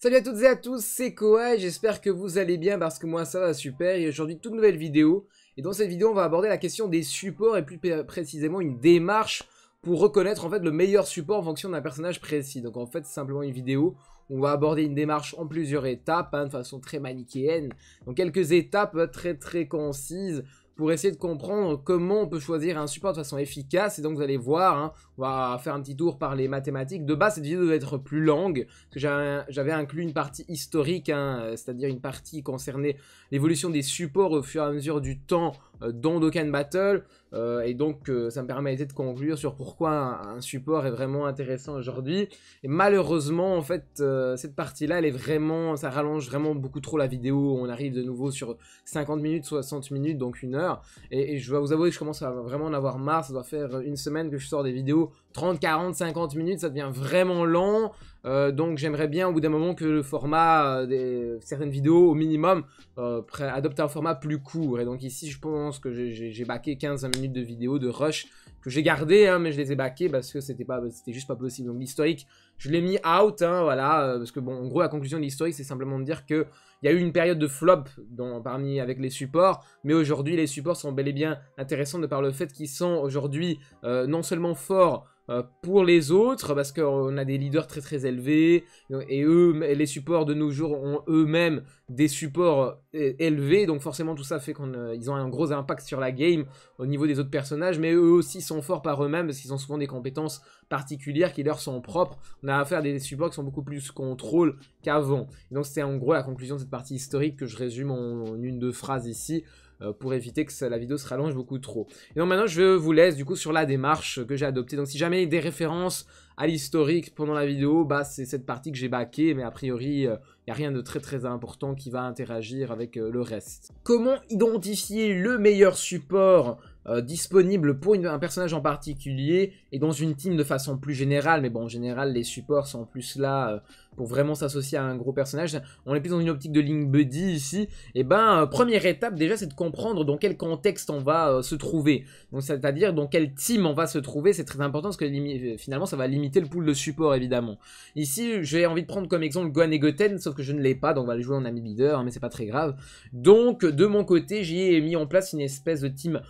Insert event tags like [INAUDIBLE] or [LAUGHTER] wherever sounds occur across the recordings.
Salut à toutes et à tous, c'est Koei, j'espère que vous allez bien parce que moi ça va super et aujourd'hui toute nouvelle vidéo et dans cette vidéo on va aborder la question des supports et plus précisément une démarche pour reconnaître en fait le meilleur support en fonction d'un personnage précis. Donc en fait c'est simplement une vidéo où on va aborder une démarche en plusieurs étapes hein, de façon très manichéenne, donc quelques étapes euh, très très concises pour essayer de comprendre comment on peut choisir un support de façon efficace. Et donc vous allez voir, hein, on va faire un petit tour par les mathématiques. De base, cette vidéo doit être plus longue, parce que j'avais inclus une partie historique, hein, euh, c'est-à-dire une partie concernée l'évolution des supports au fur et à mesure du temps euh, dans Dokkan Battle. Euh, et donc, euh, ça me permettait de conclure sur pourquoi un, support est vraiment intéressant aujourd'hui. Et malheureusement, en fait, cette partie-là, elle est vraiment, ça rallonge vraiment beaucoup trop la vidéo. On arrive de nouveau sur 50 minutes, 60 minutes, donc une heure. Et, et je vais vous avouer que je commence à vraiment en avoir marre. Ça doit faire une semaine que je sors des vidéos 30, 40, 50 minutes, ça devient vraiment long. Euh, donc j'aimerais bien au bout d'un moment que le format euh, des certaines vidéos au minimum euh, adopte un format plus court. Et donc ici je pense que j'ai baqué 15 minutes de vidéos de rush que j'ai gardé, hein, mais je les ai baquées parce que c'était pas, c'était juste pas possible. Donc l'historique, je l'ai mis out, hein, voilà, euh, parce que bon, en gros la conclusion de l'historique c'est simplement de dire que il y a eu une période de flop parmi avec les supports, mais aujourd'hui les supports sont bel et bien intéressants de par le fait qu'ils sont aujourd'hui non seulement forts euh, pour les autres, parce qu'on a des leaders très très élevés, et eux, les supports de nos jours ont eux-mêmes des supports euh, élevés, donc forcément tout ça fait qu'ils euh, ont un gros impact sur la game au niveau des autres personnages, mais eux aussi sont forts par eux-mêmes, parce qu'ils ont souvent des compétences particulières qui leur sont propres. On a affaire à des supports qui sont beaucoup plus contrôle qu'avant. Donc c'est en gros la conclusion de cette partie historique que je résume en, en une, deux phrases ici. Euh, pour éviter que la vidéo se rallonge beaucoup trop. Et donc maintenant, je vous laisse du coup sur la démarche que j'ai adoptée. Donc si jamais il y a des références à l'historique pendant la vidéo, bah, c'est cette partie que j'ai baquée, mais a priori, il euh, n'y a rien de très très important qui va interagir avec euh, le reste. Comment identifier le meilleur support euh, disponible pour un personnage en particulier et dans une team de façon plus générale. Mais bon, en général, les supports sont plus là euh, pour vraiment s'associer à un gros personnage. On est plus dans une optique de Link Buddy ici. Et eh ben, euh, première étape déjà, c'est de comprendre dans quel contexte on va se trouver. Donc, c'est-à-dire dans quelle team on va se trouver. C'est très important parce que finalement, ça va limiter le pool de support évidemment. Ici, j'ai envie de prendre comme exemple Gohan et Goten, sauf que je ne l'ai pas, donc on va le jouer en ami leader, hein, mais c'est pas très grave. Donc, de mon côté, j'ai mis en place une espèce de team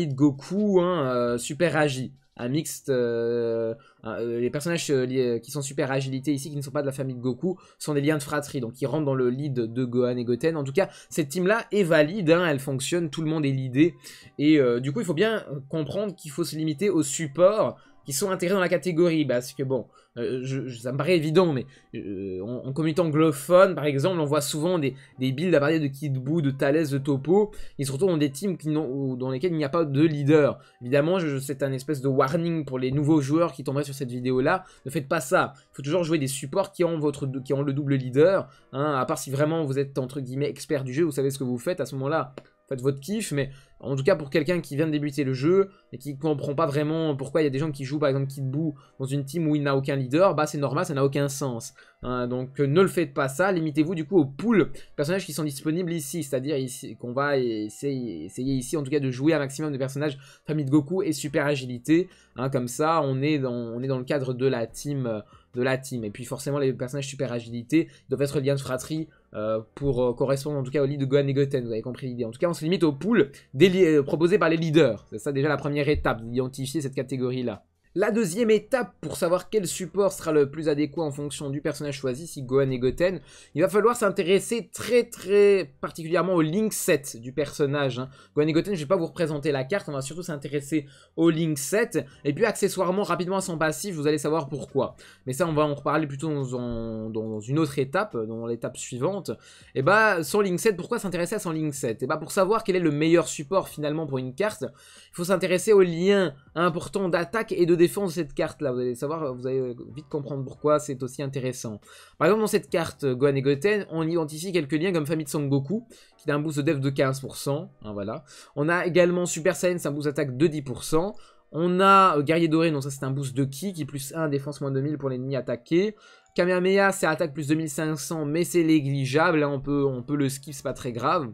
de Goku, hein, euh, super agi. Un mixte. Euh, euh, les personnages qui sont super agilités ici, qui ne sont pas de la famille de Goku, sont des liens de fratrie. Donc ils rentrent dans le lead de Gohan et Goten. En tout cas, cette team-là est valide, hein. elle fonctionne, tout le monde est l'idée. Et du coup, il faut bien comprendre qu'il faut se limiter aux supports qui sont intégrés dans la catégorie. Parce que bon, euh, ça me paraît évident, mais euh, en, communauté anglophone, par exemple, on voit souvent des, builds à partir de Buu, de Thales, de Topo, se retrouvent dans des teams qui dans lesquels il n'y a pas de leader. Évidemment, c'est un espèce de warning pour les nouveaux joueurs qui tomberaient sur cette vidéo-là, ne faites pas ça. Il faut toujours jouer des supports qui ont, votre, qui ont le double leader, hein. à part si vraiment vous êtes, entre guillemets, expert du jeu, vous savez ce que vous faites, à ce moment-là, votre kiff, mais en tout cas pour quelqu'un qui vient de débuter le jeu et qui comprend pas vraiment pourquoi il y a des gens qui jouent par exemple Kid Buu dans une team où il n'a aucun leader, bah c'est normal, ça n'a aucun sens. Hein. donc euh, ne le faites pas ça, limitez-vous du coup aux poules personnages qui sont disponibles ici, c'est-à-dire ici qu'on va essayer, ici en tout cas de jouer un maximum de personnages famille de Goku et super agilité, hein, comme ça on est, dans, on est dans le cadre de la team... Euh, de la team. Et puis forcément, les personnages super agilité doivent être liens de fratrie euh, pour euh, correspondre en tout cas au lit de Gohan et Goten, vous avez compris l'idée. En tout cas, on se limite aux poules euh, proposées par les leaders. C'est ça déjà la première étape, d'identifier cette catégorie-là. La deuxième étape pour savoir quel support sera le plus adéquat en fonction du personnage choisi, si Gohan et Goten, il va falloir s'intéresser très très particulièrement au Link set du personnage. Hein. Gohan et Goten, je ne vais pas vous représenter la carte, on va surtout s'intéresser au Link set et puis accessoirement rapidement à son passif, vous allez savoir pourquoi. Mais ça on va en reparler plutôt dans, une autre étape, dans l'étape suivante. Et eh bah ben, son Link set, pourquoi s'intéresser à son Link set Et eh bah ben, pour savoir quel est le meilleur support finalement pour une carte, il faut s'intéresser aux liens importants d'attaque et de défense de cette carte là, vous allez savoir, vous allez vite comprendre pourquoi c'est aussi intéressant. Par exemple dans cette carte Gohan et Goten, on identifie quelques liens comme famille de Sangoku, qui a un boost de def de 15%, hein, voilà. On a également Super Saiyan, c'est un boost d'attaque de 10%. On a euh, Guerrier Doré, non ça c'est un boost de ki, qui plus 1, défense moins 2000 pour l'ennemi attaqué. Kamehameha, c'est attaque plus 2500, mais c'est négligeable, hein, on, peut, on peut le skip, c'est pas très grave.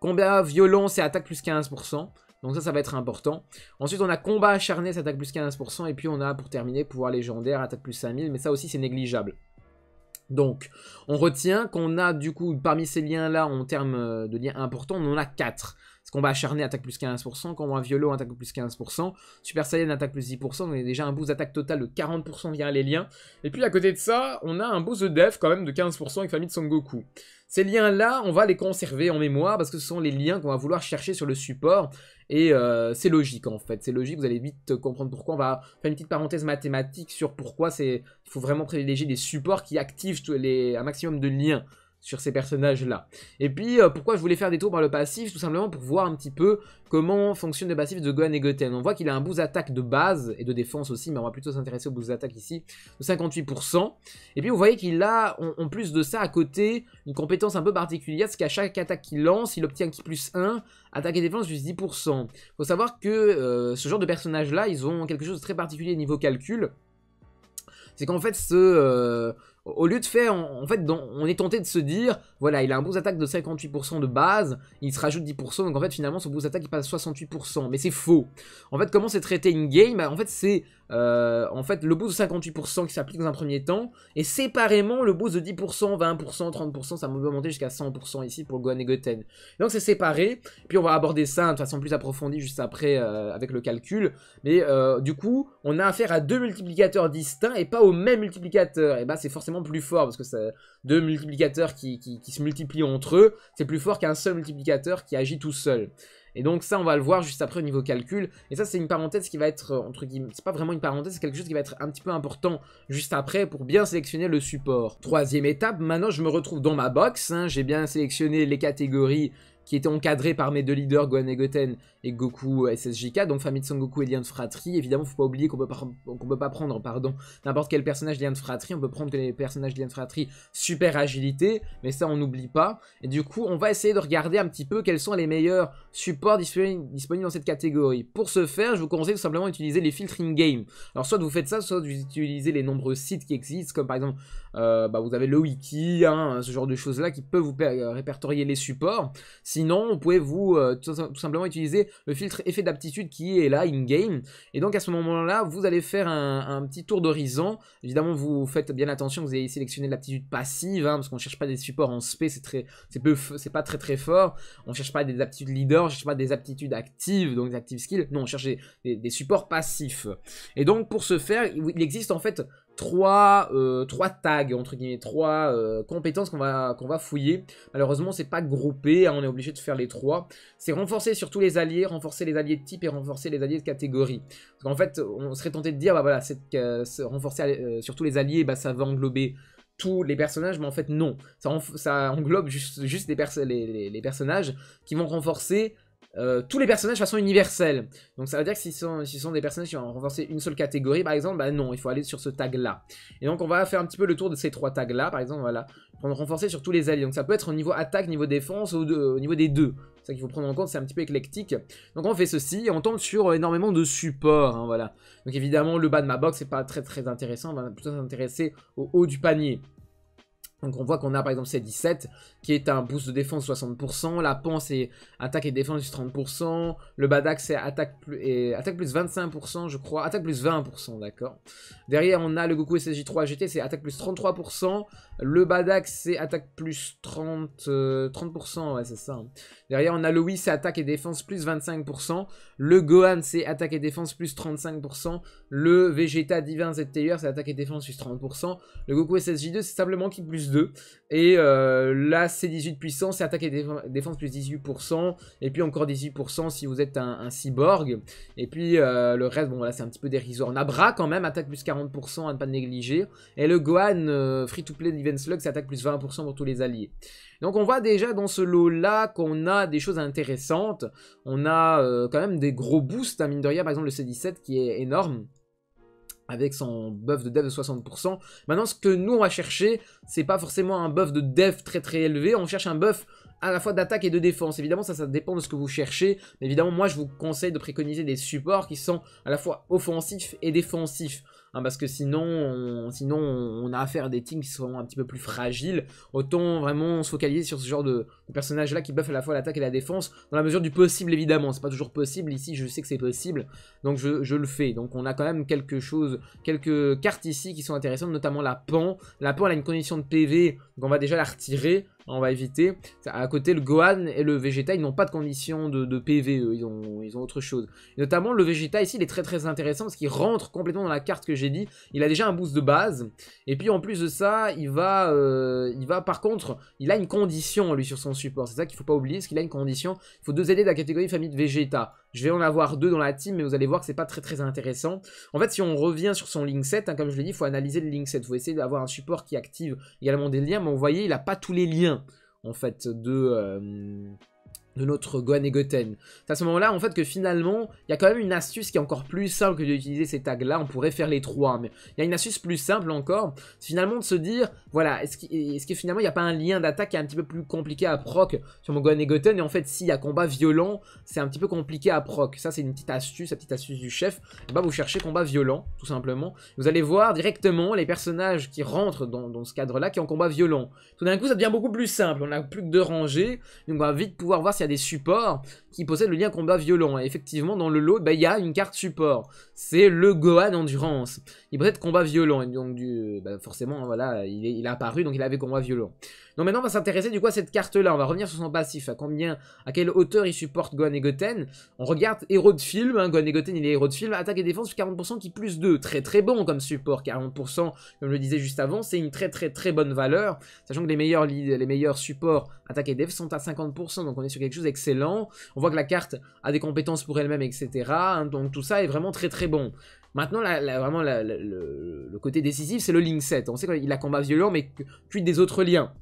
Combat violent, c'est attaque plus 15%. Donc ça, ça va être important. Ensuite, on a combat acharné, ça attaque plus 15%. Et puis on a, pour terminer, pouvoir légendaire, attaque plus 5000. Mais ça aussi, c'est négligeable. Donc, on retient qu'on a du coup, parmi ces liens-là, en termes euh, de liens importants, on en a 4. Ce combat acharné attaque plus 15%, combat violo attaque plus 15%, Super Saiyan attaque plus 10%, on a déjà un boost d'attaque totale de 40% via les liens. Et puis à côté de ça, on a un boost de def quand même de 15% avec famille de Son Goku. Ces liens-là, on va les conserver en mémoire parce que ce sont les liens qu'on va vouloir chercher sur le support. Et euh, c'est logique en fait, c'est logique, vous allez vite euh, comprendre pourquoi. On va faire une petite parenthèse mathématique sur pourquoi il faut vraiment privilégier des supports qui activent les, un maximum de liens sur ces personnages-là. Et puis, euh, pourquoi je voulais faire des tours par le passif Tout simplement pour voir un petit peu comment fonctionne le passifs de Gohan et Goten. On voit qu'il a un boost d'attaque de base, et de défense aussi, mais on va plutôt s'intéresser au boost d'attaque ici, de 58%. Et puis, vous voyez qu'il a, en plus de ça, à côté, une compétence un peu particulière, c'est qu'à chaque attaque qu'il lance, il obtient qui plus 1, attaque et défense juste 10%. Faut savoir que euh, ce genre de personnages-là, ils ont quelque chose de très particulier niveau calcul, c'est qu'en fait, ce... Euh, au lieu de faire, en fait, on est tenté de se dire, voilà, il a un boost attaque de 58% de base, il se rajoute 10%, donc en fait, finalement, son boost attaque, il passe à 68%. Mais c'est faux. En fait, comment c'est traité in-game bah, En fait, c'est euh, en fait, le boost de 58% qui s'applique dans un premier temps, et séparément, le boost de 10%, 20%, 30%, ça va monter jusqu'à 100% ici pour Gohan et Goten. Donc c'est séparé, puis on va aborder ça de façon plus approfondie juste après euh, avec le calcul, mais euh, du coup, on a affaire à deux multiplicateurs distincts et pas au même multiplicateur, et bah c'est forcément plus fort, parce que c'est deux multiplicateurs qui se multiplient entre eux, c'est plus fort qu'un seul multiplicateur qui agit tout seul. Et donc ça, on va le voir juste après au niveau calcul. Et ça, c'est une parenthèse qui va être, euh, entre guillemets, c'est pas vraiment une parenthèse, c'est quelque chose qui va être un petit peu important juste après pour bien sélectionner le support. Troisième étape, maintenant je me retrouve dans ma box. Hein. J'ai bien sélectionné les catégories qui était encadré par mes deux leaders, Gohan et Goten, et Goku SSJK, donc famille de Son Goku et lien de fratrie. Évidemment, faut pas oublier qu'on peut, peut pas prendre pardon, n'importe quel personnage lien de fratrie, on peut prendre que les personnages lien de fratrie super agilité, mais ça on n'oublie pas. Et du coup, on va essayer de regarder un petit peu quels sont les meilleurs supports disponibles dans cette catégorie. Pour ce faire, je vous conseille tout simplement d'utiliser les filtering game. Alors soit vous faites ça, soit vous utilisez les nombreux sites qui existent, comme par exemple, euh, bah, vous avez le wiki, hein, ce genre de choses là qui peuvent vous euh, répertorier les supports. Si Sinon, vous pouvez vous euh, tout, simplement utiliser le filtre effet d'aptitude qui est là in-game. Et donc à ce moment-là, vous allez faire un, petit tour d'horizon. Évidemment, vous faites bien attention, vous allez sélectionné l'aptitude passive, hein, parce qu'on ne cherche pas des supports en SP, c'est très, c'est pas très très fort. On ne cherche pas des aptitudes leader, on ne cherche pas des aptitudes actives, donc des active skills. Non, on cherche des supports passifs. Et donc pour ce faire, il existe en fait trois, euh, trois tags, entre guillemets, trois euh, compétences qu'on va, qu'on va fouiller. Malheureusement, c'est pas groupé, hein, on est obligé de faire les trois. C'est renforcer sur tous les alliés, renforcer les alliés de type et renforcer les alliés de catégorie. Parce qu'en fait, on serait tenté de dire, bah voilà, cette, euh, renforcer sur tous les alliés, bah, ça va englober tous les personnages, mais en fait non. Ça, englobe juste, juste les personnages qui vont renforcer euh, tous les personnages de façon universelle. Donc ça veut dire que s'ils sont, sont, des personnages qui ont renforcé une seule catégorie, par exemple, bah non, il faut aller sur ce tag-là. Et donc on va faire un petit peu le tour de ces trois tags-là, par exemple, voilà, pour renforcer sur tous les alliés. Donc ça peut être au niveau attaque, niveau défense, ou au niveau des deux. C'est ça qu'il faut prendre en compte, c'est un petit peu éclectique. Donc on fait ceci, on tombe sur euh, énormément de supports, hein, voilà. Donc évidemment, le bas de ma box, c'est pas très très intéressant, on va plutôt s'intéresser au haut du panier. Donc on voit qu'on a par exemple C17 qui est un boost de défense 60%, la pan c'est attaque et défense 30%, le Badak c'est attaque, plus, attaque plus 25% je crois, attaque plus 20% d'accord. Derrière on a le Goku SSJ3 GT, c'est attaque plus 33%, le Badak, c'est attaque plus 30, 30% euh, ouais, c'est ça. Hein. Derrière, on a Louis, c'est attaque et défense plus 25%. Le Gohan, c'est attaque et défense plus 35%. Le Vegeta Divin Taylor, c'est attaque et défense plus 30%. Le Goku SSJ2, c'est simplement qui plus 2. Et euh, là, c'est 18 puissance, c'est attaque et défense plus 18%. Et puis encore 18% si vous êtes un, cyborg. Et puis euh, le reste, bon, là, c'est un petit peu dérisoire. On a Bra quand même, attaque plus 40% à ne pas négliger. Et le Gohan, free to play niveau Slug, ça attaque plus 20% pour tous les alliés. Donc on voit déjà dans ce lot-là qu'on a des choses intéressantes. On a euh, quand même des gros boosts, à hein, mine de rien, par exemple le C17 qui est énorme avec son buff de dev de 60%. Maintenant, ce que nous, on va chercher, c'est pas forcément un buff de dev très très élevé, on cherche un buff à la fois d'attaque et de défense. Évidemment, ça, ça dépend de ce que vous cherchez. Mais évidemment, moi, je vous conseille de préconiser des supports qui sont à la fois offensifs et défensifs. Hein, parce que sinon sinon on a affaire à des teams qui sont un petit peu plus fragiles. Autant vraiment se focaliser sur ce genre de, personnage là qui buff à la fois l'attaque et la défense, dans la mesure du possible évidemment, c'est pas toujours possible, ici je sais que c'est possible, donc je, le fais. Donc on a quand même quelque chose, quelques cartes ici qui sont intéressantes, notamment la Pan. La Pan elle a une condition de PV, donc on va déjà la retirer, on va éviter. À côté, le Gohan et le Vegeta, ils n'ont pas de condition de, PV, Ils, ont, autre chose. notamment, le Vegeta ici, il est très très intéressant parce qu'il rentre complètement dans la carte que j'ai dit. Il a déjà un boost de base. Et puis en plus de ça, il va, euh, il va par contre, il a une condition lui sur son support. C'est ça qu'il faut pas oublier, parce qu'il a une condition. Il faut deux aider de la catégorie famille de Vegeta. Je vais en avoir deux dans la team, mais vous allez voir que c'est pas très très intéressant. En fait, si on revient sur son link 7, hein, comme je l'ai dit, il faut analyser le link 7. Il faut essayer d'avoir un support qui active également des liens, mais vous voyez, il a pas tous les liens, en fait, de... Euh, de notre Gohan et Goten. C'est à ce moment-là, en fait, que finalement, il y a quand même une astuce qui est encore plus simple que d'utiliser ces tags-là. On pourrait faire les trois, mais il y a une astuce plus simple encore. C'est finalement de se dire, voilà, est-ce que, finalement, il n'y a pas un lien d'attaque qui est un petit peu plus compliqué à proc sur mon Gohan et Goten Et en fait, s'il y a combat violent, c'est un petit peu compliqué à proc. Ça, c'est une petite astuce, la petite astuce du chef. bah, vous cherchez combat violent, tout simplement. Vous allez voir directement les personnages qui rentrent dans, ce cadre-là, qui ont combat violent. Tout d'un coup, ça devient beaucoup plus simple. On n'a plus que deux rangées, donc on va vite pouvoir voir si il y a des supports qui possèdent le lien combat violent. effectivement, dans le lot, bah, il y a une carte support. C'est le Gohan Endurance. Il possède combat violent. donc, du, bah, forcément, voilà, il est, apparu, donc il avait combat violent. Donc maintenant, on va s'intéresser du coup à cette carte-là. On va revenir sur son passif. À combien, à quelle hauteur il supporte Gohan et Goten. On regarde héros de film. Hein. Gohan et Goten, il est héros de film. Attaque et défense, 40% qui plus 2. Très très bon comme support. 40%, comme je le disais juste avant, c'est une très très très bonne valeur. Sachant que les meilleurs, les meilleurs supports attaque et défense sont à 50%. Donc on est sur quelque quelque chose On voit que la carte a des compétences pour elle-même, etc. Hein, donc tout ça est vraiment très très bon. Maintenant, vraiment, le, côté décisif, c'est le link 7. On sait qu'il a combat violent, mais puis des autres liens.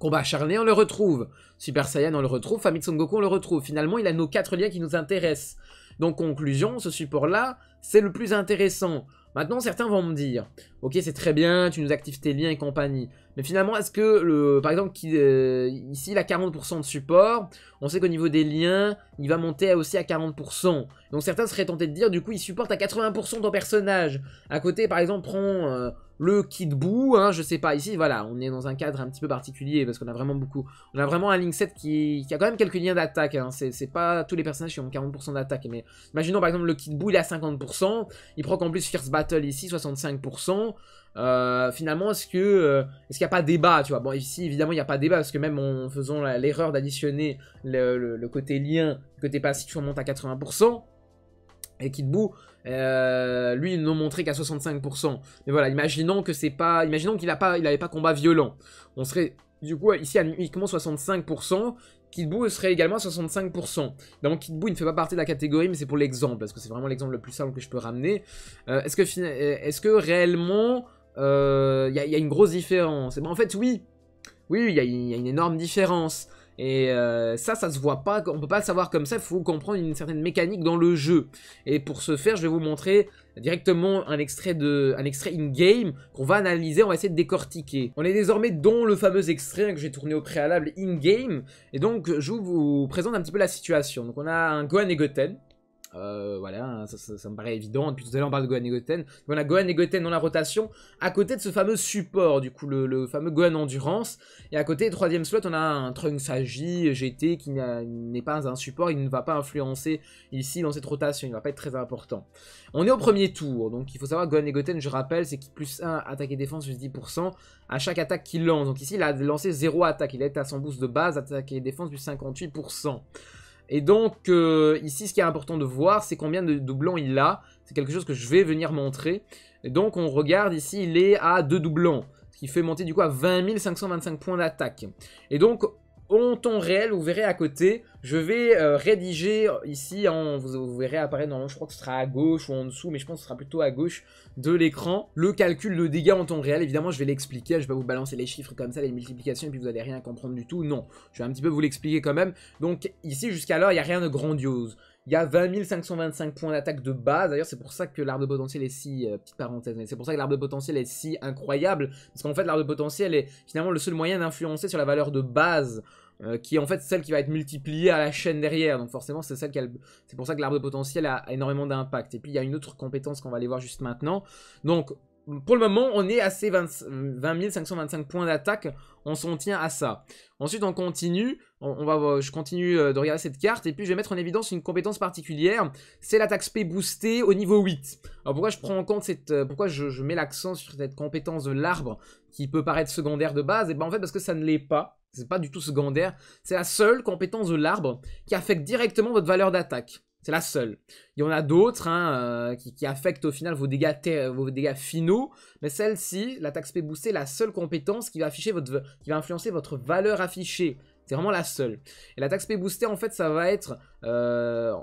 Combat acharné, on le retrouve. Super Saiyan, on le retrouve. Famitsu de Son Goku, on le retrouve. Finalement, il a nos quatre liens qui nous intéressent. Donc, conclusion, ce support-là, c'est le plus intéressant. Maintenant, certains vont me dire, ok, c'est très bien, tu nous actives tes liens et compagnie. Mais finalement, est-ce que, le, par exemple, qui, euh, ici, il a 40% de support, on sait qu'au niveau des liens, il va monter aussi à 40%. Donc certains seraient tentés de dire, du coup, il supporte à 80% ton personnage. À côté, par exemple, prends... Euh, le kit boue, hein, je sais pas, ici, voilà, on est dans un cadre un petit peu particulier, parce qu'on a vraiment beaucoup, on a vraiment un Link Set qui, a quand même quelques liens d'attaque, hein. c'est pas tous les personnages qui ont 40% d'attaque, mais imaginons par exemple le kit boue, il à 50%, il prend en plus Fierce Battle ici, 65%, euh, finalement, est-ce que euh, est-ce qu'il n'y a pas débat, tu vois Bon, ici, évidemment, il n'y a pas débat, parce que même en faisant l'erreur d'additionner le, côté lien, le côté passif, on monte à 80%, et Kidbu, euh, lui, il n'ont montré qu'à 65%. Mais voilà, imaginons que c'est pas, imaginons qu'il n'avait pas, il pas combat violent. On serait du coup ici à uniquement 65%. Buu serait également à 65%. Donc Kidbu, il ne fait pas partie de la catégorie, mais c'est pour l'exemple, parce que c'est vraiment l'exemple le plus simple que je peux ramener. Euh, euh, est-ce que, réellement, il y, a une grosse différence eh ben, En fait, oui. Oui, il y, a une énorme différence. Et euh, ça, ça se voit pas, on peut pas le savoir comme ça, il faut comprendre une certaine mécanique dans le jeu. Et pour ce faire, je vais vous montrer directement un extrait de, un extrait in-game qu'on va analyser, on va essayer de décortiquer. On est désormais dans le fameux extrait que j'ai tourné au préalable in-game, et donc je vous présente un petit peu la situation. Donc on a un Gohan et Goten, euh, voilà, hein, ça, me paraît évident. Depuis tout à l'heure, on parle de Gohan et Goten. On a Gohan et Goten dans la rotation, à côté de ce fameux support, du coup, le, fameux Gohan Endurance. Et à côté, troisième slot, on a un Trunks GT, qui n'est pas un support, il ne va pas influencer ici dans cette rotation, il ne va pas être très important. On est au premier tour, donc il faut savoir, Gohan et Goten, je rappelle, c'est plus 1 attaque et défense, plus 10% à chaque attaque qu'il lance. Donc ici, il a lancé 0 attaque, il est à son boost de base, attaque et défense, du 58%. Et donc, euh, ici, ce qui est important de voir, c'est combien de doublons il a. C'est quelque chose que je vais venir montrer. Et donc, on regarde ici, il est à 2 doublons. Ce qui fait monter du coup à 20 525 points d'attaque. Et donc, en temps réel, vous verrez à côté, je vais euh, rédiger euh, ici, hein, vous, verrez apparaître, dans je crois que ce sera à gauche ou en dessous, mais je pense que ce sera plutôt à gauche de l'écran, le calcul de dégâts en temps réel, évidemment je vais l'expliquer, je vais pas vous balancer les chiffres comme ça, les multiplications, et puis vous allez rien comprendre du tout, non, je vais un petit peu vous l'expliquer quand même, donc ici jusqu'à il n'y a rien de grandiose, il y a 20 525 points d'attaque de base. D'ailleurs, c'est pour ça que l'arbre de potentiel est si... Euh, petite parenthèse, c'est pour ça que l'arbre de potentiel est si incroyable. Parce qu'en fait, l'arbre de potentiel est finalement le seul moyen d'influencer sur la valeur de base. Euh, qui est en fait celle qui va être multipliée à la chaîne derrière. Donc forcément, c'est celle C'est pour ça que l'arbre de potentiel a énormément d'impact. Et puis il y a une autre compétence qu'on va aller voir juste maintenant. Donc pour le moment, on est à ces 20 525 points d'attaque. On s'en tient à ça. Ensuite, on continue. Euh, je continue euh, de regarder cette carte, et puis je vais mettre en évidence une compétence particulière, c'est l'attaque spé boostée au niveau 8. Alors pourquoi je prends en compte cette... Euh, pourquoi je, mets l'accent sur cette compétence de l'arbre, qui peut paraître secondaire de base Et eh bien en fait parce que ça ne l'est pas, c'est pas du tout secondaire, c'est la seule compétence de l'arbre qui affecte directement votre valeur d'attaque. C'est la seule. Il y en a d'autres hein, qui, affectent au final vos dégâts, vos dégâts finaux, mais celle-ci, l'attaque spé boostée, est la seule compétence qui va, afficher votre, qui va influencer votre valeur affichée. C'est vraiment la seule. Et la taxe P boostée, en fait, ça va être, euh,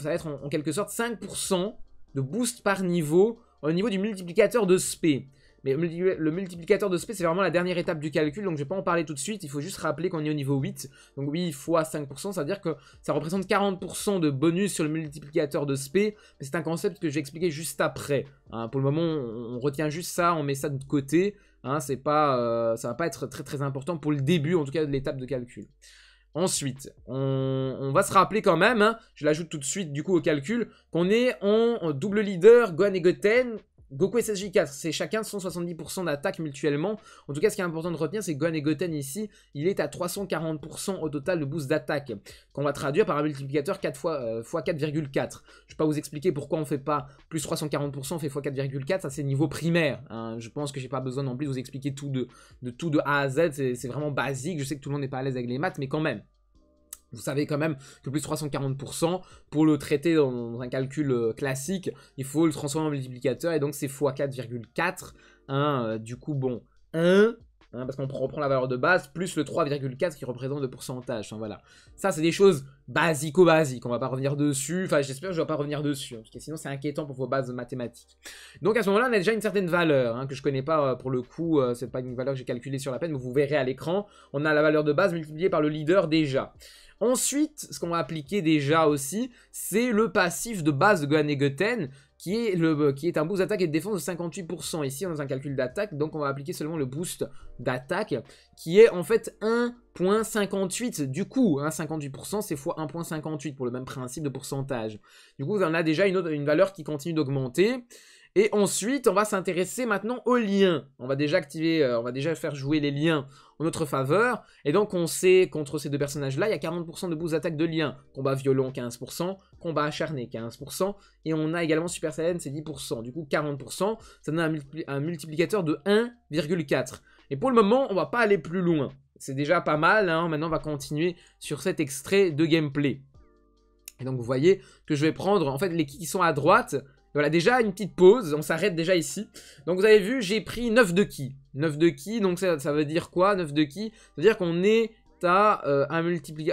va être en, quelque sorte 5% de boost par niveau au niveau du multiplicateur de SP. Mais le multiplicateur de SP, c'est vraiment la dernière étape du calcul, donc je ne vais pas en parler tout de suite. Il faut juste rappeler qu'on est au niveau 8. Donc 8 fois 5%, ça veut dire que ça représente 40% de bonus sur le multiplicateur de SP. Mais c'est un concept que j'ai expliqué juste après. Hein. pour le moment, on retient juste ça, on met ça de côté. Ça hein, c'est pas, euh, ça va pas être très très important pour le début, en tout cas de l'étape de calcul. Ensuite, on, va se rappeler quand même, hein, je l'ajoute tout de suite du coup au calcul, qu'on est en, double leader Gohan et Goten Goku et SSJ4, c'est chacun 170% d'attaque mutuellement. En tout cas, ce qui est important de retenir, c'est que Gohan et Goten ici, il est à 340% au total de boost d'attaque, qu'on va traduire par un multiplicateur 4 fois, 4,4. Euh, je ne vais pas vous expliquer pourquoi on ne fait pas plus 340%, on fait x 4,4, ça c'est niveau primaire. Hein. Je pense que je n'ai pas besoin non plus de vous expliquer tout de, tout de A à Z, c'est vraiment basique, je sais que tout le monde n'est pas à l'aise avec les maths, mais quand même. Vous savez quand même que plus 340%, pour le traiter dans un calcul euh, classique, il faut le transformer en multiplicateur, et donc c'est x 4,4. Hein, euh, du coup, bon, 1, hein, parce qu'on reprend la valeur de base, plus le 3,4 qui représente le pourcentage. voilà. Ça, c'est des choses basico-basiques. On va pas revenir dessus. Enfin, j'espère que je ne vais pas revenir dessus, hein, parce que sinon, c'est inquiétant pour vos bases mathématiques. Donc, à ce moment-là, on a déjà une certaine valeur, que je connais pas euh, pour le coup. c'est pas une valeur que j'ai calculée sur la peine, mais vous verrez à l'écran. On a la valeur de base multipliée par le leader déjà. Ensuite, ce qu'on va appliquer déjà aussi, c'est le passif de base de Gohan qui est, le, euh, qui est un boost d'attaque et de défense de 58%. Ici, on a un calcul d'attaque, donc on va appliquer seulement le boost d'attaque, qui est en fait 1.58 du coup. 58%, hein, c'est fois 1.58 pour le même principe de pourcentage. Du coup, on a déjà une, une valeur qui continue d'augmenter. Et ensuite, on va s'intéresser maintenant aux liens. On va déjà activer, euh, on va déjà faire jouer les liens en notre faveur. Et donc, on sait, contre ces deux personnages-là, il y a 40% de boost d'attaque de liens. Combat violent, 15%. Combat acharné, 15%. Et on a également Super Saiyan, c'est 10%. Du coup, 40%, ça donne un, multiplicateur de 1,4. Et pour le moment, on va pas aller plus loin. C'est déjà pas mal, hein. maintenant on va continuer sur cet extrait de gameplay. Et donc vous voyez que je vais prendre, en fait les qui sont à droite, voilà, déjà une petite pause, on s'arrête déjà ici. Donc vous avez vu, j'ai pris 9 de qui. 9 de qui, donc ça, veut dire quoi 9 de qui Ça veut dire qu'on est à euh, un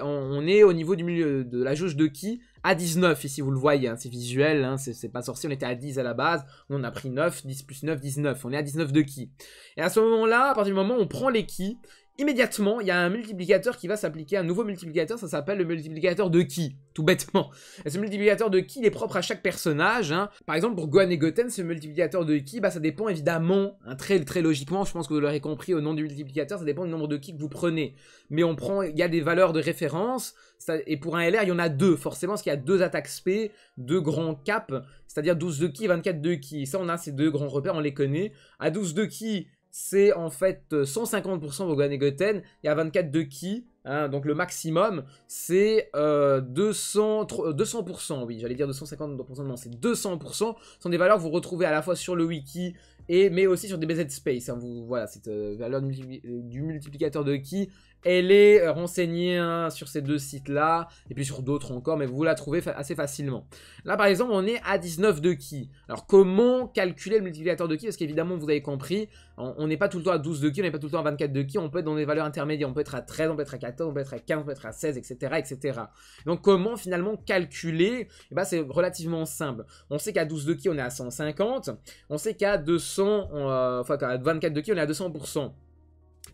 on, est au niveau du milieu de la jauge de qui à 19 ici, vous le voyez, hein, c'est visuel, hein, c'est pas sorcier, on était à 10 à la base, on a pris 9, 10 plus 9, 19, on est à 19 de qui. Et à ce moment-là, à partir du moment où on prend les qui, immédiatement, il y a un multiplicateur qui va s'appliquer, un nouveau multiplicateur, ça s'appelle le multiplicateur de qui, tout bêtement. Et ce multiplicateur de qui, il est propre à chaque personnage. Hein. Par exemple, pour Gohan et Goten, ce multiplicateur de qui, bah, ça dépend évidemment, hein, très, très logiquement, je pense que vous l'aurez compris, au nom du multiplicateur, ça dépend du nombre de qui que vous prenez. Mais on prend, il y a des valeurs de référence, et pour un LR, il y en a deux, forcément, parce qu'il y a deux attaques SP, deux grands caps, c'est-à-dire 12 de qui, 24 de qui. Ça, on a ces deux grands repères, on les connaît. À 12 de qui, c'est en fait 150% vos vos et Goten. Il y a 24 de qui hein, donc le maximum, c'est 200, euh, 200%, euh, oui, j'allais dire 250%, non, c'est 200%. Ce sont des valeurs que vous retrouvez à la fois sur le wiki, mais aussi sur des BZ Space. Hein. vous, voilà, cette euh, valeur euh, du, multiplicateur de qui elle est euh, renseignée hein, sur ces deux sites-là, et puis sur d'autres encore, mais vous la trouvez assez facilement. Là, par exemple, on est à 19 de qui Alors, comment calculer le multiplicateur de qui Parce qu'évidemment, vous avez compris, on n'est pas tout le temps à 12 de qui, on n'est pas tout le temps à 24 de qui, on peut être dans des valeurs intermédiaires, on peut être à 13, on peut être à 14, on peut être à 15, on peut être à 16, etc. etc. Donc, comment finalement calculer eh ben, C'est relativement simple. On sait qu'à 12 de qui, on est à 150, on sait qu'à 200, 24 de qui on est à 200%.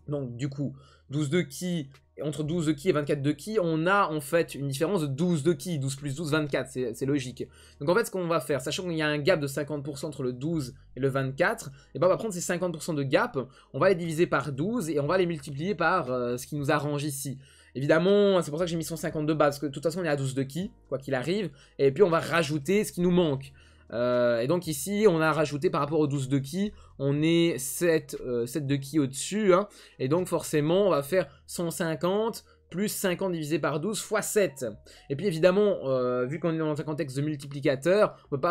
Donc du coup, 12 de qui, entre 12 de ki et 24 de qui, on a en fait une différence de 12 de qui, 12 plus 12, 24, c'est logique. Donc en fait, ce qu'on va faire, sachant qu'il y a un gap de 50% entre le 12 et le 24, et eh ben on va prendre ces 50% de gap, on va les diviser par 12 et on va les multiplier par euh, ce qui nous arrange ici. Évidemment, c'est pour ça que j'ai mis 150 de base, parce que de toute façon, on est à 12 de qui, quoi qu'il arrive, et puis on va rajouter ce qui nous manque. Euh, et donc ici, on a rajouté par rapport aux 12 de qui, on est 7, euh, de qui au-dessus. Hein. et donc forcément, on va faire 150 plus 50 divisé par 12 fois 7. Et puis évidemment, euh, vu qu'on est dans un contexte de multiplicateur, on ne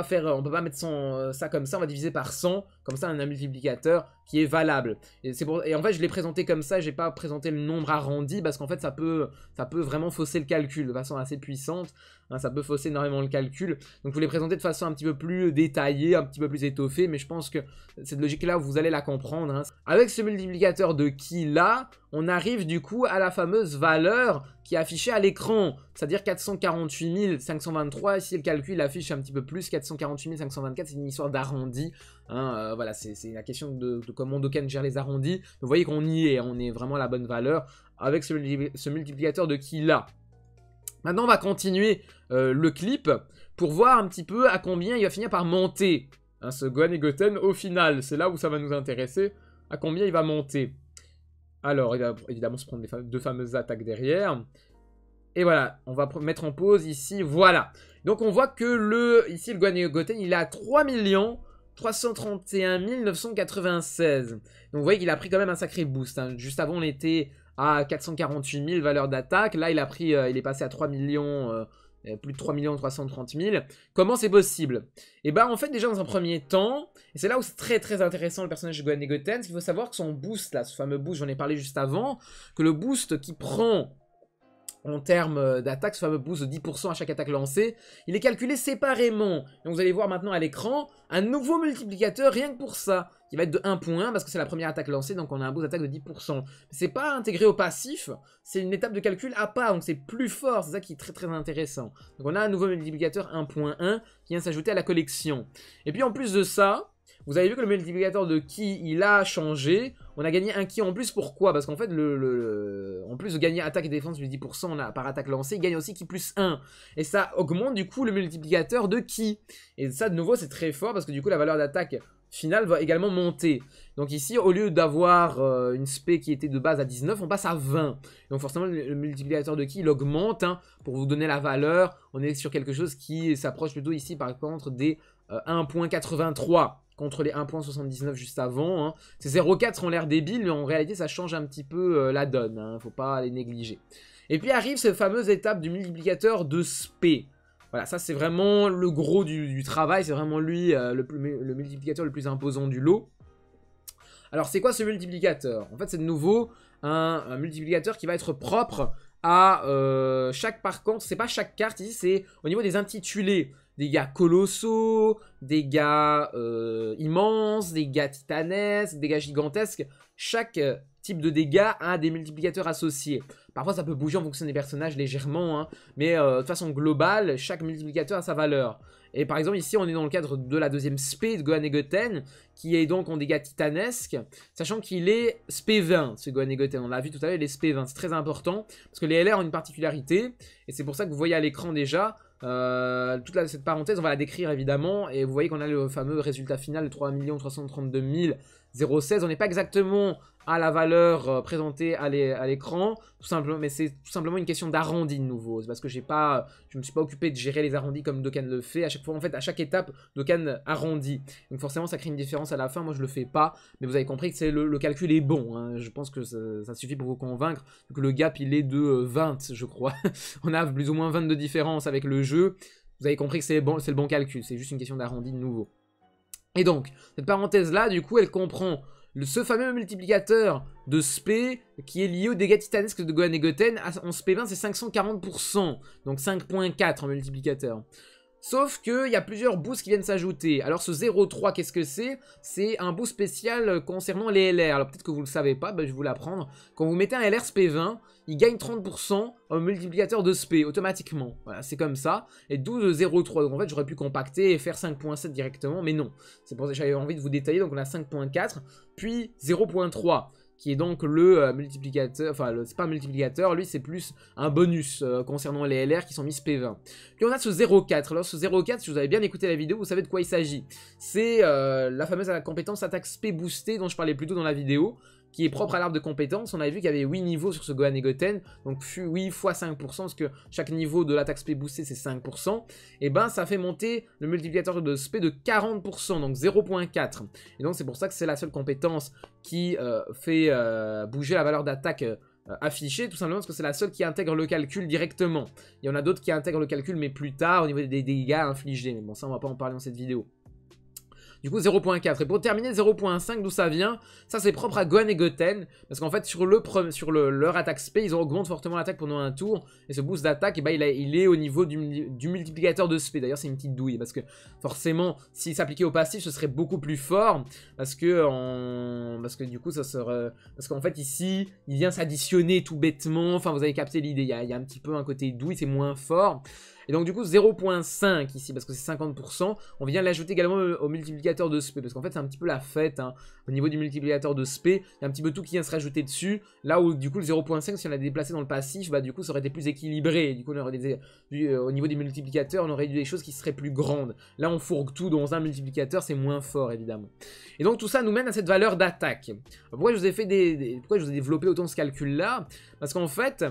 peut pas mettre ça comme ça, on va diviser par 100 comme ça un multiplicateur qui est valable. Et, pour... et en fait, je l'ai présenté comme ça, j'ai pas présenté le nombre arrondi parce qu'en fait, ça peut, ça peut vraiment fausser le calcul de façon assez puissante. Hein, ça peut fausser énormément le calcul. Donc, vous l'ai présenté de façon un petit peu plus euh, détaillée, un petit peu plus étoffée, mais je pense que cette logique-là, vous allez la comprendre. Hein. Avec ce multiplicateur de qui là, on arrive du coup à la fameuse valeur qui est affiché à l'écran, c'est-à-dire 448 523, si le calcul affiche un petit peu plus, 448 524, c'est une histoire d'arrondi, hein, euh, voilà, c'est la question de, comment Doken gère les arrondis, vous voyez qu'on y est, on est vraiment à la bonne valeur avec ce, multiplicateur de qui là. Maintenant, on va continuer euh, le clip pour voir un petit peu à combien il va finir par monter, hein, ce Gohan et Goten au final, c'est là où ça va nous intéresser, à combien il va monter. Alors, il va évidemment se prendre les deux fameuses attaques derrière. Et voilà, on va mettre en pause ici, voilà. Donc on voit que le, ici le Goten, il a 3 millions 331 996. Donc vous voyez qu'il a pris quand même un sacré boost. Hein. Juste avant, on était à 448 000 valeurs d'attaque. Là, il a pris, euh, il est passé à 3 millions... Euh, euh, plus de 3 330 000. Comment c'est possible Et eh bah ben, en fait déjà dans un premier temps, et c'est là où c'est très très intéressant le personnage de Gohan Goten, c'est qu'il faut savoir que son boost là, ce fameux boost, j'en ai parlé juste avant, que le boost qui prend en termes euh, d'attaque, ce fameux boost de 10% à chaque attaque lancée, il est calculé séparément. Donc vous allez voir maintenant à l'écran un nouveau multiplicateur rien que pour ça, qui va être de 1.1 parce que c'est la première attaque lancée, donc on a un boost d'attaque de 10%. C'est pas intégré au passif, c'est une étape de calcul à part, donc c'est plus fort, c'est ça qui est très très intéressant. Donc on a un nouveau multiplicateur 1.1 qui vient s'ajouter à la collection. Et puis en plus de ça, vous avez vu que le multiplicateur de qui il a changé. On a gagné un qui en plus. Pourquoi Parce qu'en fait, en plus de gagner attaque et défense de 10% on par attaque lancée, il gagne aussi qui plus 1. Et ça augmente du coup le multiplicateur de qui. Et ça, de nouveau, c'est très fort parce que du coup, la valeur d'attaque finale va également monter. Donc ici, au lieu d'avoir euh, une spé qui était de base à 19, on passe à 20. Donc forcément, le multiplicateur de qui, il augmente hein. pour vous donner la valeur. On est sur quelque chose qui s'approche plutôt ici, par contre, des 1.83. Euh, contre les 1.79 juste avant. Ces 0.4 ont l'air débiles, mais en réalité, ça change un petit peu euh, la donne. ne hein. Faut pas les négliger. Et puis arrive cette fameuse étape du multiplicateur de SP. Voilà, ça c'est vraiment le gros du, travail, c'est vraiment lui euh, le, multiplicateur le plus imposant du lot. Alors c'est quoi ce multiplicateur En fait c'est de nouveau un, multiplicateur qui va être propre à euh, chaque par contre, c'est pas chaque carte ici, c'est au niveau des intitulés des gars colossaux, des gars euh, immenses, des gars titanesques, des gars gigantesques. Chaque euh, type de dégâts a des multiplicateurs associés. Parfois, ça peut bouger en fonction des personnages légèrement, hein, mais euh, de façon globale, chaque multiplicateur a sa valeur. Et par exemple, ici, on est dans le cadre de la deuxième spé de Gohan et Goten, qui est donc en dégâts titanesques, sachant qu'il est SP 20, ce Gohan et Goten. On l'a vu tout à l'heure, les est spé 20, c'est très important, parce que les LR ont une particularité, et c'est pour ça que vous voyez à l'écran déjà, euh, toute cette parenthèse, on va la décrire évidemment, et vous voyez qu'on a le fameux résultat final de 3 332 016. On n'est pas exactement à la valeur euh, présentée à l'écran, tout simplement, mais c'est tout simplement une question d'arrondi de nouveau, c'est parce que j'ai pas, euh, je me suis pas occupé de gérer les arrondis comme Dokkan le fait, à chaque fois, en fait, à chaque étape, Dokkan arrondit, donc forcément ça crée une différence à la fin, moi je ne le fais pas, mais vous avez compris que c'est le, calcul est bon, hein. je pense que ça, suffit pour vous convaincre, que le gap il est de 20 euh, je crois, [LAUGHS] on a plus ou moins 20 de différence avec le jeu, vous avez compris que c'est bon, le bon calcul, c'est juste une question d'arrondi de nouveau. Et donc, cette parenthèse là, du coup, elle comprend ce fameux multiplicateur de spé qui est lié au dégâts titanesque de Gohan et Goten, en spé 20 c'est 540%, donc 5.4 en multiplicateur. Sauf qu'il y a plusieurs boosts qui viennent s'ajouter. Alors ce 0.3, qu'est-ce que c'est C'est un boost spécial concernant les LR. Alors peut-être que vous ne le savez pas, ben, je vais vous l'apprendre. Quand vous mettez un LR SP20, il gagne 30% un multiplicateur de SP automatiquement. Voilà, c'est comme ça. Et 12 0.3, donc en fait j'aurais pu compacter et faire 5.7 directement, mais non. C'est pour ça que j'avais envie de vous détailler, donc on a 5.4, puis 0.3 qui est donc le euh, multiplicateur, enfin c'est pas un multiplicateur, lui c'est plus un bonus euh, concernant les LR qui sont mis P20. Puis on a ce 0,4, alors ce 0,4 si vous avez bien écouté la vidéo vous savez de quoi il s'agit. C'est euh, la fameuse compétence attaque Sp boostée dont je parlais plus tôt dans la vidéo, qui est propre à l'arbre de compétences. On avait vu qu'il y avait 8 niveaux sur ce Gohan et Goten, donc 8 x 5%, parce que chaque niveau de l'attaque SP boostée c'est 5%, et eh ben ça fait monter le multiplicateur de SP de 40%, donc 0.4. Et donc c'est pour ça que c'est la seule compétence qui euh, fait euh, bouger la valeur d'attaque. Euh, affichée, tout simplement parce que c'est la seule qui intègre le calcul directement. Il y en a d'autres qui intègrent le calcul mais plus tard au niveau des dégâts infligés, mais bon ça on va pas en parler dans cette vidéo. Du coup, 0.4. Et pour terminer, 0.5, d'où ça vient Ça, c'est propre à Gohan et Goten. Parce qu'en fait, sur, le, sur leur attaque SP, ils augmentent fortement l'attaque pendant un tour. Et ce boost d'attaque, eh ben, il, est au niveau du, multiplicateur de SP. D'ailleurs, c'est une petite douille. Parce que forcément, s'il s'appliquait au passif, ce serait beaucoup plus fort. Parce que, parce que du coup, ça serait. Parce qu'en fait, ici, il vient s'additionner tout bêtement. Enfin, vous avez capté l'idée. il y, a un petit peu un côté douille, c'est moins fort. Et donc du coup 0.5 ici, parce que c'est 50%, on vient l'ajouter également au multiplicateur de SP, parce qu'en fait c'est un petit peu la fête hein. au niveau du multiplicateur de SP, il y a un petit peu tout qui vient se rajouter dessus, là où du coup le 0.5 si on l'a déplacé dans le passif, bah du coup ça aurait été plus équilibré, du coup euh, au niveau des multiplicateurs on aurait eu des choses qui seraient plus grandes. Là on fourgue tout dans un multiplicateur, c'est moins fort évidemment. Et donc tout ça nous mène à cette valeur d'attaque. Pourquoi je vous ai fait des, pourquoi je vous ai développé autant ce calcul là Parce qu'en fait,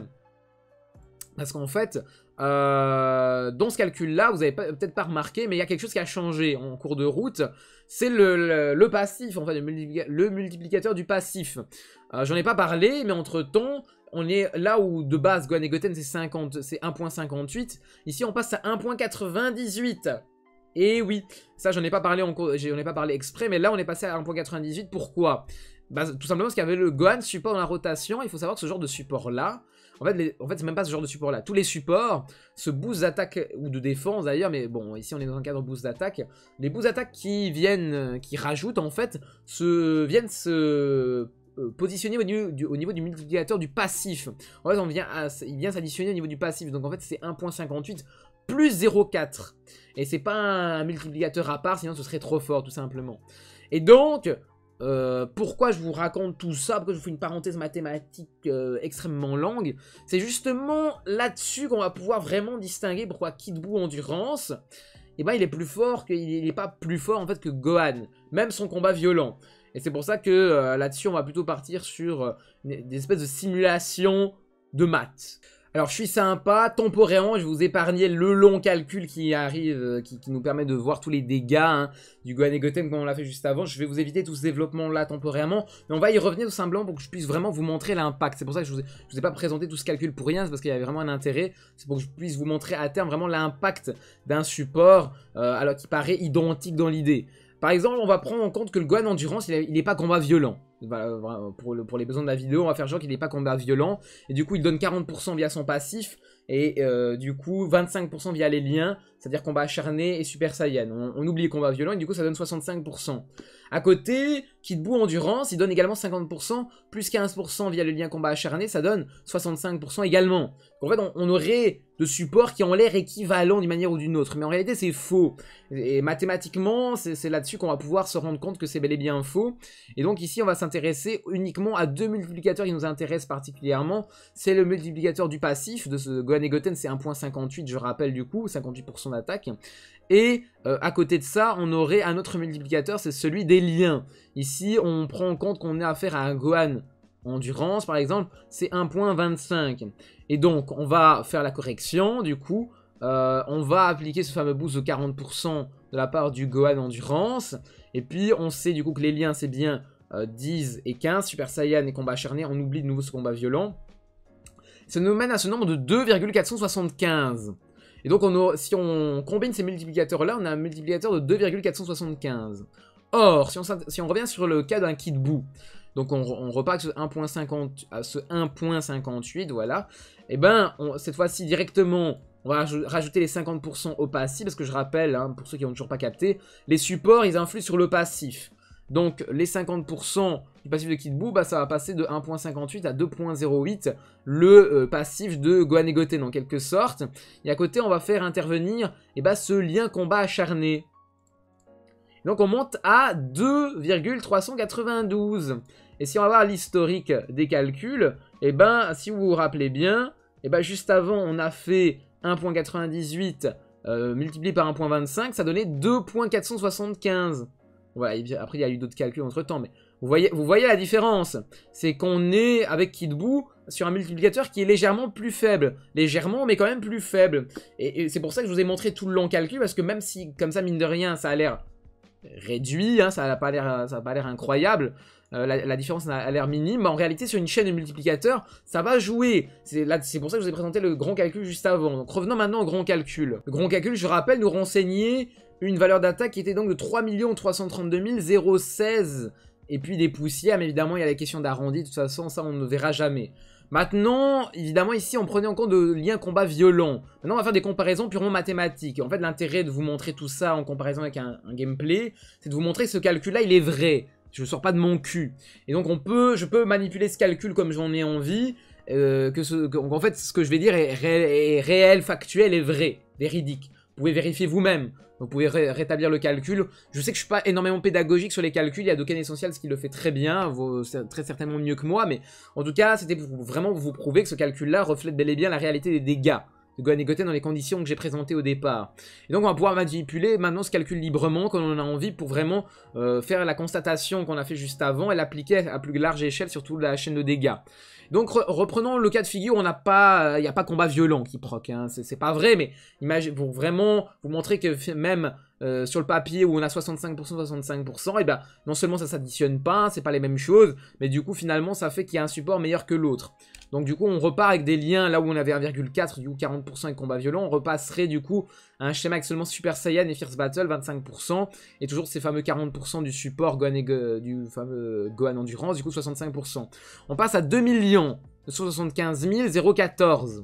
parce qu'en fait, euh, dans ce calcul-là, vous n'avez peut-être pas remarqué, mais il y a quelque chose qui a changé en cours de route. C'est le, passif, enfin le, multiplicateur du passif. Euh, j'en ai pas parlé, mais entre-temps, on est là où de base Gohan et Goten c'est 1.58. Ici, on passe à 1.98. Et eh oui, ça j'en ai pas parlé en cours, ai pas parlé exprès, mais là on est passé à 1.98. Pourquoi bah, tout simplement parce qu'il y avait le Gohan support dans la rotation. Il faut savoir que ce genre de support là, en fait, les, en c'est même pas ce genre de support-là. Tous les supports, ce boost d'attaque ou de défense d'ailleurs, mais bon, ici on est dans un cadre boost d'attaque. Les boosts d'attaque qui viennent, qui rajoutent en fait, se, viennent se euh, positionner au niveau, du, multiplicateur du passif. En fait, on vient il vient s'additionner au niveau du passif. Donc en fait, c'est 1.58 plus 0.4. Et c'est pas un multiplicateur à part, sinon ce serait trop fort, tout simplement. Et donc, euh, pourquoi je vous raconte tout ça, pourquoi je vous fais une parenthèse mathématique euh, extrêmement longue, c'est justement là-dessus qu'on va pouvoir vraiment distinguer pourquoi Kid Buu Endurance, eh ben, il est plus fort, Il n'est pas plus fort en fait que Gohan, même son combat violent. Et c'est pour ça que euh, là-dessus, on va plutôt partir sur des espèces de simulations de maths. Alors je suis sympa, temporairement je vais vous épargner le long calcul qui arrive, euh, qui, nous permet de voir tous les dégâts hein, du Gohan et Goten comme on l'a fait juste avant. Je vais vous éviter tout ce développement là temporairement, mais on va y revenir tout simplement pour que je puisse vraiment vous montrer l'impact. C'est pour ça que je vous, ai, vous ai pas présenté tout ce calcul pour rien, c'est parce qu'il y avait vraiment un intérêt. C'est pour que je puisse vous montrer à terme vraiment l'impact d'un support euh, alors qui paraît identique dans l'idée. Par exemple, on va prendre en compte que le Gohan Endurance, il n'est pas combat violent pour, les besoins de la vidéo, on va faire genre qu'il n'est pas combat violent. Et du coup, il donne 40% via son passif et euh, du coup 25% via les liens c'est-à-dire combat acharné et Super Saiyan. On, oublie Combat Violent, et du coup ça donne 65%. À côté, Kid Buu Endurance, il donne également 50%, plus 15% via le lien combat acharné, ça donne 65% également. En fait, on, aurait de support qui ont l'air équivalents d'une manière ou d'une autre, mais en réalité c'est faux. Et mathématiquement, c'est là-dessus qu'on va pouvoir se rendre compte que c'est bel et bien faux. Et donc ici, on va s'intéresser uniquement à deux multiplicateurs qui nous intéressent particulièrement. C'est le multiplicateur du passif de ce Gohan et Goten, c'est 1.58, je rappelle du coup, 58% attaque. Et euh, à côté de ça, on aurait un autre multiplicateur, c'est celui des liens. Ici, on prend en compte qu'on a affaire à un Gohan endurance, par exemple, c'est 1.25. Et donc, on va faire la correction, du coup, euh, on va appliquer ce fameux boost de 40% de la part du Gohan endurance. Et puis, on sait du coup que les liens, c'est bien 10 euh, et 15, Super Saiyan et combat acharné, on oublie de nouveau ce combat violent. Ça nous mène à ce nombre de 2,475. Et donc, on si on combine ces multiplicateurs-là, on a un multiplicateur de 2,475. Or, si on, revient sur le cas d'un kit boue, donc on, on repart à ce 1.58, euh, voilà, et eh ben, cette fois-ci, directement, on va rajouter les 50% au passif, parce que je rappelle, hein, pour ceux qui n'ont toujours pas capté, les supports, ils influent sur le passif. Donc les 50% du passif de Kid bah, ça va passer de 1.58 à 2.08, le euh, passif de Gohan en quelque sorte. Et à côté, on va faire intervenir et eh bah, ce lien combat acharné. Donc on monte à 2,392. Et si on va voir l'historique des calculs, et eh ben bah, si vous vous rappelez bien, et eh bah, juste avant on a fait 1.98 euh, multiplié par 1.25, ça donnait 2.475 après il y a eu d'autres calculs entre temps, mais vous voyez, la différence. C'est qu'on est avec Kidbu sur un multiplicateur qui est légèrement plus faible. Légèrement, mais quand même plus faible. Et, c'est pour ça que je vous ai montré tout le long calcul, parce que même si, comme ça, mine de rien, ça a l'air réduit, hein, ça n'a pas l'air incroyable, euh, la, la, différence a l'air minime, mais en réalité sur une chaîne de multiplicateurs, ça va jouer. C'est pour ça que je vous ai présenté le grand calcul juste avant. Donc revenons maintenant au grand calcul. Le grand calcul, je rappelle, nous renseignait une valeur d'attaque qui était donc de 3 332 016. Et puis des poussières, mais évidemment, il y a la question d'arrondi. De toute façon, ça, on ne verra jamais. Maintenant, évidemment, ici, on prenait en compte de liens combat violent Maintenant, on va faire des comparaisons purement mathématiques. En fait, l'intérêt de vous montrer tout ça en comparaison avec un, gameplay, c'est de vous montrer que ce calcul-là, il est vrai. Je ne sors pas de mon cul. Et donc, on peut, je peux manipuler ce calcul comme j'en ai envie. Euh, que ce, en fait, ce que je vais dire est, est réel, factuel et vrai, véridique. Vous pouvez vérifier vous-même. Vous pouvez rétablir le calcul. Je sais que je suis pas énormément pédagogique sur les calculs. Il y a Doken Essentials qui le fait très bien. très certainement mieux que moi. Mais en tout cas, c'était pour vraiment vous prouver que ce calcul-là reflète bel et bien la réalité des dégâts de Gohan et Goten dans les conditions que j'ai présentées au départ. Et donc on va pouvoir manipuler maintenant ce calcul librement quand on en a envie pour vraiment euh, faire la constatation qu'on a fait juste avant et l'appliquer à plus large échelle sur toute la chaîne de dégâts. Donc reprenons le cas de figure, on n'a pas, euh, il n'y a pas combat violent qui proc, hein, c'est pas vrai, mais pour vraiment vous montrer que même euh, sur le papier où on a 65%, 65%, et ben non seulement ça s'additionne pas, hein, c'est pas les mêmes choses, mais du coup finalement ça fait qu'il y a un support meilleur que l'autre. Donc du coup, on repart avec des liens là où on avait 1,4, du coup 40% avec combat violent. On repasserait du coup à un schéma avec seulement Super Saiyan et Fierce Battle, 25%. Et toujours ces fameux 40% du support Gohan du fameux Gohan Endurance, du coup 65%. On passe à 2 millions, 75 014.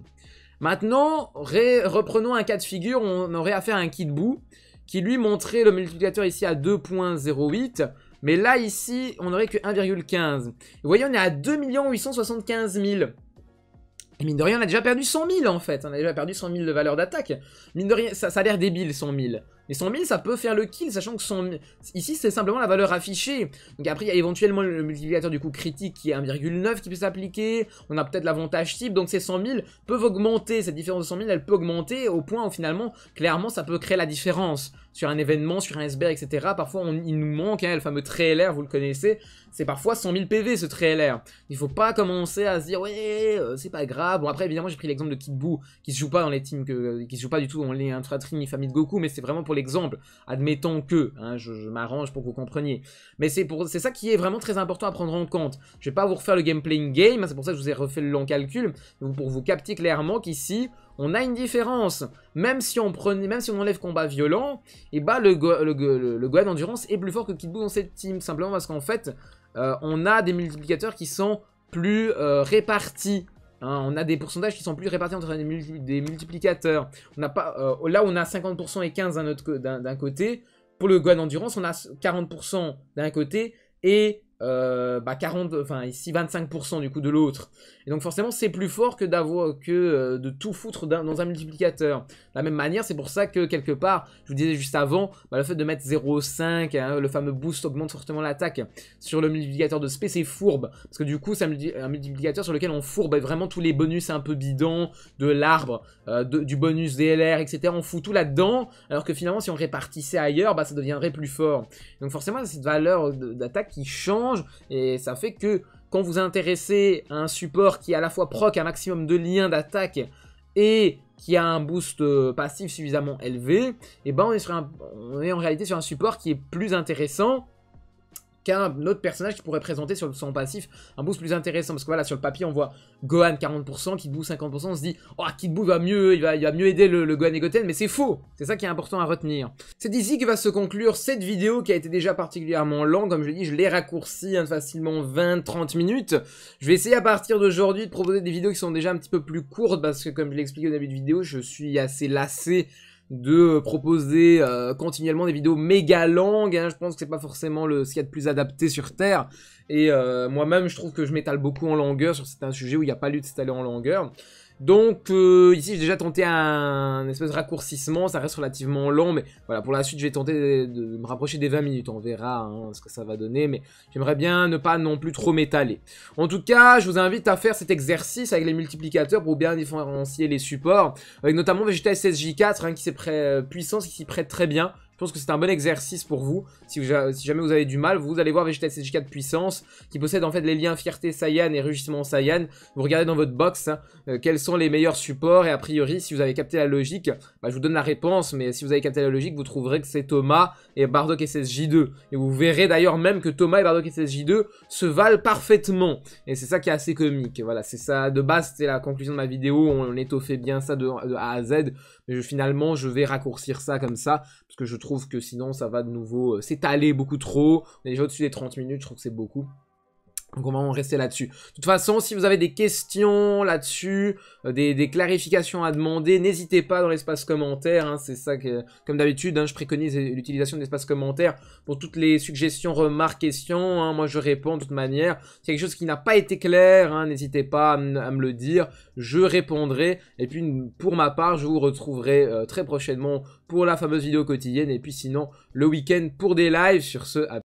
Maintenant, reprenons un cas de figure, on aurait affaire à un kit bout qui lui montrait le multiplicateur ici à 2.08 mais là, ici, on n'aurait que 1,15. Vous voyez, on est à 2 875 000. Et mine de rien, on a déjà perdu 100 000 en fait. On a déjà perdu 100 000 de valeur d'attaque. Mine de rien, ça, a l'air débile 100 000. Mais 100 000, ça peut faire le kill, sachant que Ici, c'est simplement la valeur affichée. Donc après, il y a éventuellement le multiplicateur du coup critique qui est 1,9 qui peut s'appliquer. On a peut-être l'avantage type. Donc ces 100 000 peuvent augmenter. Cette différence de 100 000, elle peut augmenter au point où finalement, clairement, ça peut créer la différence sur un événement, sur un SBR, etc. Parfois, il nous manque hein, le fameux trailer, vous le connaissez. C'est parfois 100 000 PV ce trailer. Il ne faut pas commencer à se dire ouais, euh, c'est pas grave. Bon après, évidemment, j'ai pris l'exemple de Kid Buu qui se joue pas dans les teams que, qui se joue pas du tout dans les intra ni famille de Goku, mais c'est vraiment pour l'exemple. Admettons que, hein, je, m'arrange pour que vous compreniez. Mais c'est ça qui est vraiment très important à prendre en compte. Je ne vais pas vous refaire le gameplay in game, hein, c'est pour ça que je vous ai refait le long calcul, pour vous capter clairement qu'ici on a une différence. Même si on, prenait, même si on enlève combat violent, et eh bah ben, le, le, Gohan Endurance est plus fort que Kid Buu dans cette team. Simplement parce qu'en fait, euh, on a des multiplicateurs qui sont plus euh, répartis. Hein. on a des pourcentages qui sont plus répartis entre des, multiplicateurs. On pas, euh, là, on a 50% et 15% d'un côté. Pour le Gohan Endurance, on a 40% d'un côté et euh, bah 40, enfin ici 25% du coup de l'autre. Et donc forcément c'est plus fort que d'avoir que euh, de tout foutre dans un multiplicateur. De la même manière, c'est pour ça que quelque part, je vous disais juste avant, bah, le fait de mettre 0,5, hein, le fameux boost augmente fortement l'attaque sur le multiplicateur de spé, c'est fourbe. Parce que du coup c'est un, un, multiplicateur sur lequel on fourbe vraiment tous les bonus un peu bidons, de l'arbre, euh, du bonus DLR, etc. On fout tout là-dedans, alors que finalement si on répartissait ailleurs, bah ça deviendrait plus fort. Donc forcément cette valeur d'attaque qui change et ça fait que quand vous intéressez à un support qui à la fois proc un maximum de liens d'attaque et qui a un boost euh, passif suffisamment élevé, et eh ben on est en réalité sur un support qui est plus intéressant qu'un autre personnage qui pourrait présenter sur son passif un boost plus intéressant. Parce que voilà, sur le papier, on voit Gohan 40%, Kid Buu 50%, on se dit « Oh, Kid Buu va mieux, il va, va mieux aider le, Gohan et Goten », mais c'est faux C'est ça qui est important à retenir. C'est ici que va se conclure cette vidéo qui a été déjà particulièrement lente, comme je l'ai dit, je l'ai raccourcie hein, facilement 20-30 minutes. Je vais essayer à partir d'aujourd'hui de proposer des vidéos qui sont déjà un petit peu plus courtes, parce que comme je l'ai expliqué au début de vidéo, je suis assez lassé de euh, proposer euh, continuellement des vidéos méga longues. Hein, je pense que c'est pas forcément le, ce qu'il y a de plus adapté sur Terre. Et euh, moi-même, je trouve que je m'étale beaucoup en longueur sur certains sujets où il n'y a pas lieu de s'étaler en longueur. Donc euh, ici j'ai déjà tenté un, espèce de raccourcissement, ça reste relativement long, mais voilà, pour la suite je vais tenter de, me rapprocher des 20 minutes, on verra hein, ce que ça va donner, mais j'aimerais bien ne pas non plus trop m'étaler. En tout cas, je vous invite à faire cet exercice avec les multiplicateurs pour bien différencier les supports, avec notamment Vegeta SSJ4 hein, qui s'est euh, puissance qui s'y prête très bien. Je pense que c'est un bon exercice pour vous. Si, jamais vous avez du mal, vous allez voir Vegeta ssj 4 Puissance, qui possède en fait les liens Fierté Saiyan et Rugissement Saiyan. Vous regardez dans votre box hein, euh, quels sont les meilleurs supports, et a priori, si vous avez capté la logique, bah, je vous donne la réponse, mais si vous avez capté la logique, vous trouverez que c'est Thomas et Bardock SSJ2. Et vous verrez d'ailleurs même que Thomas et Bardock SSJ2 se valent parfaitement. Et c'est ça qui est assez comique. Voilà, c'est ça. De base, c'est la conclusion de ma vidéo. On étoffait bien ça de, A à Z. Mais finalement, je vais raccourcir ça comme ça, parce que je trouve trouve que sinon ça va de nouveau euh, s'étaler beaucoup trop. On est déjà au-dessus des 30 minutes, je trouve que c'est beaucoup. Donc on va rester là-dessus. De toute façon, si vous avez des questions là-dessus, euh, des, clarifications à demander, n'hésitez pas dans l'espace commentaire. Hein. c'est ça que, comme d'habitude, hein, je préconise l'utilisation de l'espace commentaire pour toutes les suggestions, remarques, questions. Hein. moi, je réponds de toute manière. Si quelque chose qui n'a pas été clair, n'hésitez pas à, me le dire. Je répondrai. Et puis, pour ma part, je vous retrouverai euh, très prochainement pour la fameuse vidéo quotidienne. Et puis, sinon, le week-end pour des lives. Sur ce,